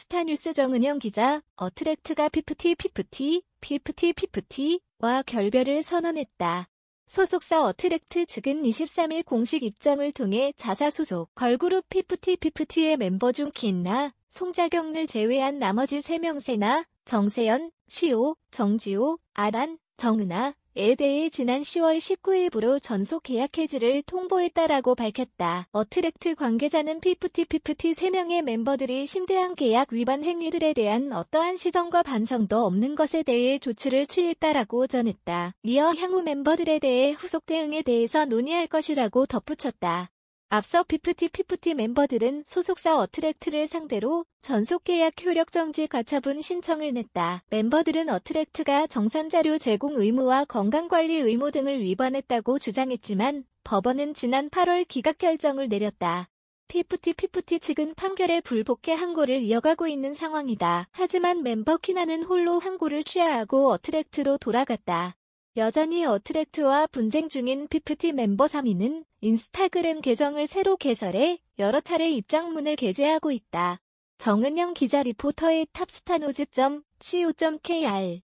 스타뉴스 정은영 기자, 어트랙트가 피프티 피프티, 피프티 피프티와 결별을 선언했다. 소속사 어트랙트 측은 23일 공식 입장을 통해 자사 소속 걸그룹 피프티 피프티의 멤버 중 킨나, 송자경을 제외한 나머지 3명 세나, 정세연, 시오, 정지오, 아란, 정은아, 에 대해 지난 10월 19일부로 전속 계약 해지를 통보했다라고 밝혔다. 어트랙트 관계자는 피프티피프티 3명의 멤버들이 심대한 계약 위반 행위들에 대한 어떠한 시정과 반성도 없는 것에 대해 조치를 취했다라고 전했다. 이어 향후 멤버들에 대해 후속 대응에 대해서 논의할 것이라고 덧붙였다. 앞서 피프티 피 멤버들은 소속사 어트랙트를 상대로 전속계약 효력정지 가처분 신청을 냈다. 멤버들은 어트랙트가 정산자료 제공 의무와 건강관리 의무 등을 위반했다고 주장했지만 법원은 지난 8월 기각 결정을 내렸다. 피프티 피 측은 판결에 불복해 항고를 이어가고 있는 상황이다. 하지만 멤버 키나는 홀로 항고를 취하하고 어트랙트로 돌아갔다. 여전히 어트랙트와 분쟁 중인 피프티 멤버 3위는 인스타그램 계정을 새로 개설해 여러 차례 입장문을 게재하고 있다. 정은영 기자 리포터의 탑스타노즈.co.kr